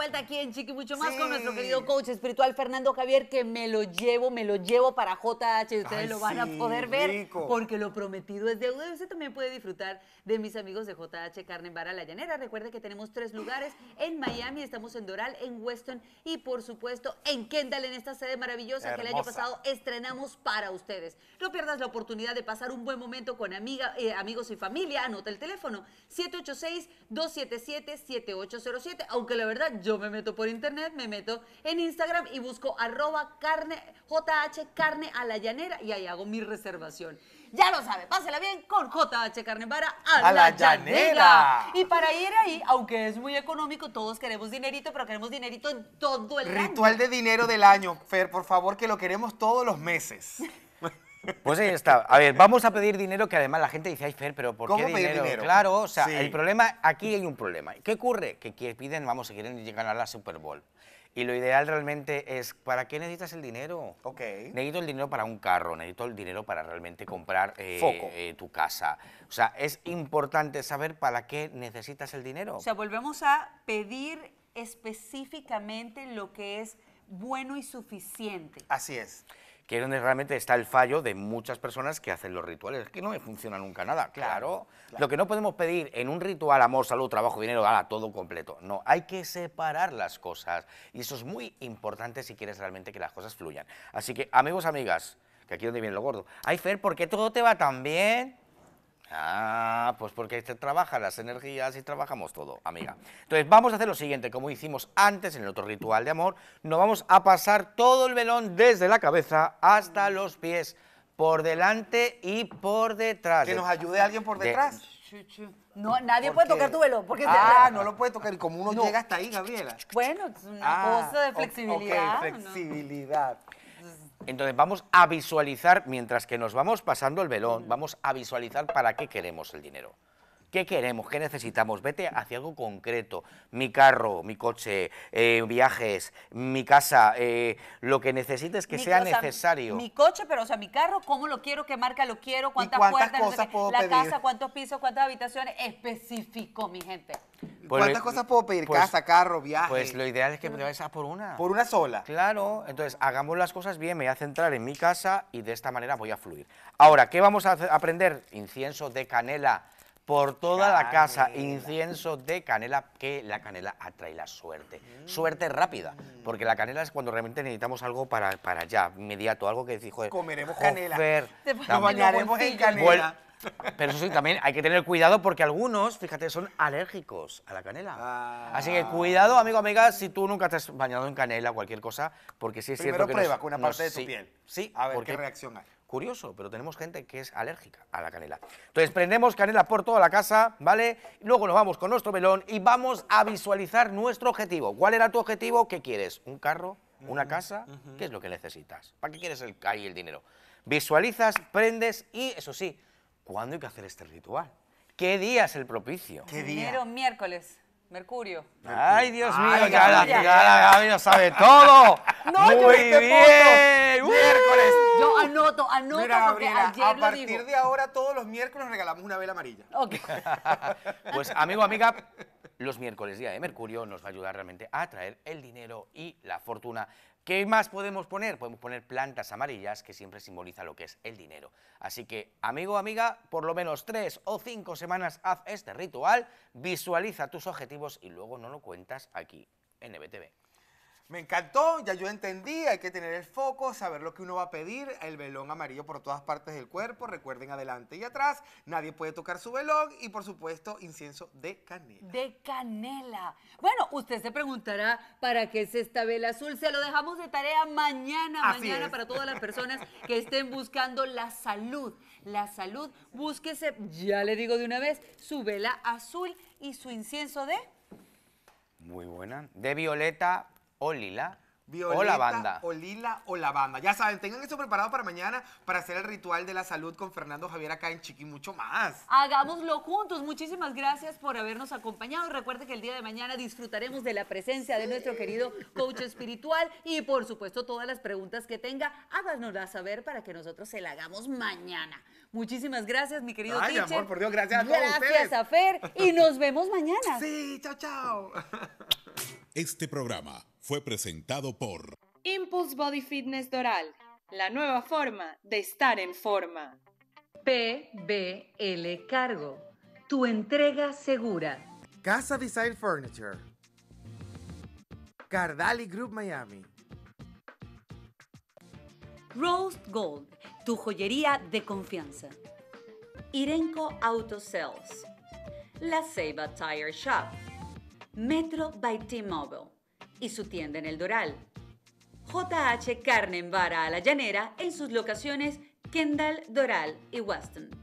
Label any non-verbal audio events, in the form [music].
vuelta aquí en Chiqui Mucho Más con nuestro querido coach espiritual Fernando Javier, que me lo llevo, me lo llevo para JH. Ustedes lo van a poder ver porque lo prometido es deuda. Usted también puede disfrutar de mis amigos de JH Carne Vara La Llanera. Recuerde que tenemos tres lugares en Miami, estamos en Doral, en Weston y por supuesto en Kendall, en esta sede maravillosa que el año pasado estrenamos para ustedes. No pierdas la oportunidad de pasar un buen momento con amiga, eh, amigos y familia. Anota el teléfono 786-277-7807, aunque la verdad yo yo me meto por internet, me meto en Instagram y busco arroba carne, JH carne a la llanera y ahí hago mi reservación. Ya lo sabe, pásela bien con JH Carne para a, la, llanera. Y para ir ahí, aunque es muy económico, todos queremos dinerito, pero queremos dinerito en todo el Ritual Ritual de dinero del año, Fer, por favor, que lo queremos todos los meses. [laughs] Pues ahí está. A ver, vamos a pedir dinero que además la gente dice, ay, Fer, pero ¿por qué dinero? Claro, o sea, el problema, aquí hay un problema. ¿Qué ocurre? Que piden, vamos, si quieren llegar a la Super Bowl. Y lo ideal realmente es, ¿para qué necesitas el dinero? Ok. Necesito el dinero para un carro, necesito el dinero para realmente comprar eh, eh, tu casa. O sea, es importante saber para qué necesitas el dinero. O sea, volvemos a pedir específicamente lo que es bueno y suficiente. Así es que es donde realmente está el fallo de muchas personas que hacen los rituales. Es que no me funciona nunca nada, claro. Lo que no podemos pedir en un ritual, amor, salud, trabajo, dinero, gala, todo completo. No, hay que separar las cosas. Y eso es muy importante si quieres realmente que las cosas fluyan. Así que, amigos, amigas, que aquí es donde viene lo gordo. Ay, Fer, ¿por qué todo te va tan bien? Ah, pues porque este trabaja las energías y trabajamos todo, amiga. Entonces, vamos a hacer lo siguiente, como hicimos antes en el otro ritual de amor, nos vamos a pasar todo el velón desde la cabeza hasta los pies, por delante y por detrás. Que nos ayude alguien por detrás. No, nadie puede tocar tu velo, Porque ah, no lo puede tocar. Y como uno llega hasta ahí, Gabriela. Bueno, es una ah, cosa de flexibilidad. flexibilidad. Entonces vamos a visualizar, mientras que nos vamos pasando el velón, vamos a visualizar para qué queremos el dinero. ¿Qué queremos? ¿Qué necesitamos? Vete hacia algo concreto. Mi carro, mi coche, eh, viajes, mi casa, eh, lo que necesites que sea necesario. Mi coche, pero o sea, mi carro, ¿cómo lo quiero? ¿Qué marca lo quiero? ¿Cuántas, puertas? Cosas la casa, ¿cuántos pisos? ¿Cuántas habitaciones? Específico, mi gente. ¿Cuántas cosas puedo pedir? Pues, casa, carro, viaje. Pues lo ideal es que me vayas a por una. Por una sola. Claro, entonces hagamos las cosas bien, me voy a centrar en mi casa y de esta manera voy a fluir. Ahora, ¿qué vamos a aprender? Incienso de canela por toda la casa, incienso de canela, que la canela atrae la suerte. Mm. Suerte rápida, porque la canela es cuando realmente necesitamos algo para, para ya, inmediato, algo que decir, joder. Comeremos canela. Nos bañaremos en canela. Pero eso sí, también hay que tener cuidado porque algunos, fíjate, son alérgicos a la canela. Ah. Así que cuidado, amigo, amiga, si tú nunca te has bañado en canela o cualquier cosa, porque sí es cierto que prueba con una parte de tu piel. Sí. A ver qué reacción hay. Curioso, pero tenemos gente que es alérgica a la canela. Entonces prendemos canela por toda la casa, ¿vale? Luego nos vamos con nuestro melón y vamos a visualizar nuestro objetivo. ¿Cuál era tu objetivo? ¿Qué quieres? ¿Un carro? ¿Una casa? ¿Qué es lo que necesitas? ¿Para qué quieres el, ahí el dinero? Visualizas, prendes y, eso sí, ¿cuándo hay que hacer este ritual? ¿Qué día es el propicio? ¿Qué día? miércoles. Mercurio. Ay, Dios mío, ya, la, lo sabe todo. [laughs] Muy bien. Uh. Miércoles. Yo anoto, anoto porque a partir de ahora todos los miércoles regalamos una vela amarilla. [laughs] pues amigo, amiga, los miércoles día de Mercurio nos va a ayudar realmente a atraer el dinero y la fortuna ¿Qué más podemos poner? Podemos poner plantas amarillas, que siempre simboliza lo que es el dinero. Así que, amigo o amiga, por lo menos tres o cinco semanas haz este ritual, visualiza tus objetivos y luego no lo cuentas aquí en NBTV. E me encantó, ya yo entendí, hay que tener el foco, saber lo que uno va a pedir, el velón amarillo por todas partes del cuerpo, recuerden adelante y atrás, nadie puede tocar su velón y por supuesto incienso de canela. De canela. Bueno, usted se preguntará para qué es esta vela azul, se lo dejamos de tarea mañana, mañana para todas las personas que estén buscando la salud, la salud, búsquese, ya le digo de una vez, su vela azul y su incienso de... Muy buena. De violeta o lila. o la banda. O lila o la banda. Ya saben, tengan eso preparado para mañana para hacer el ritual de la salud con Fernando Javier acá en Chiqui mucho más. Hagámoslo juntos. Muchísimas gracias por habernos acompañado. Recuerde que el día de mañana disfrutaremos de la presencia de nuestro querido coach espiritual y por supuesto todas las preguntas que tenga, háganoslas saber para que nosotros se la hagamos mañana. Muchísimas gracias, mi querido Ay, amor, por Dios, gracias a todos gracias ustedes. Gracias a Fer y nos vemos mañana. Sí, chao, chao. Este programa fue presentado por Impulse Body Fitness Doral, la nueva forma de estar en forma. PBL Cargo, tu entrega segura. Casa Design Furniture. Cardali Group Miami. Rose Gold, tu joyería de confianza. Irenco Auto Sales. La Ceiba Tire Shop. Metro by T-Mobile y su tienda en el Doral. JH Carne en Vara a la Llanera en sus locaciones Kendall, Doral y Weston.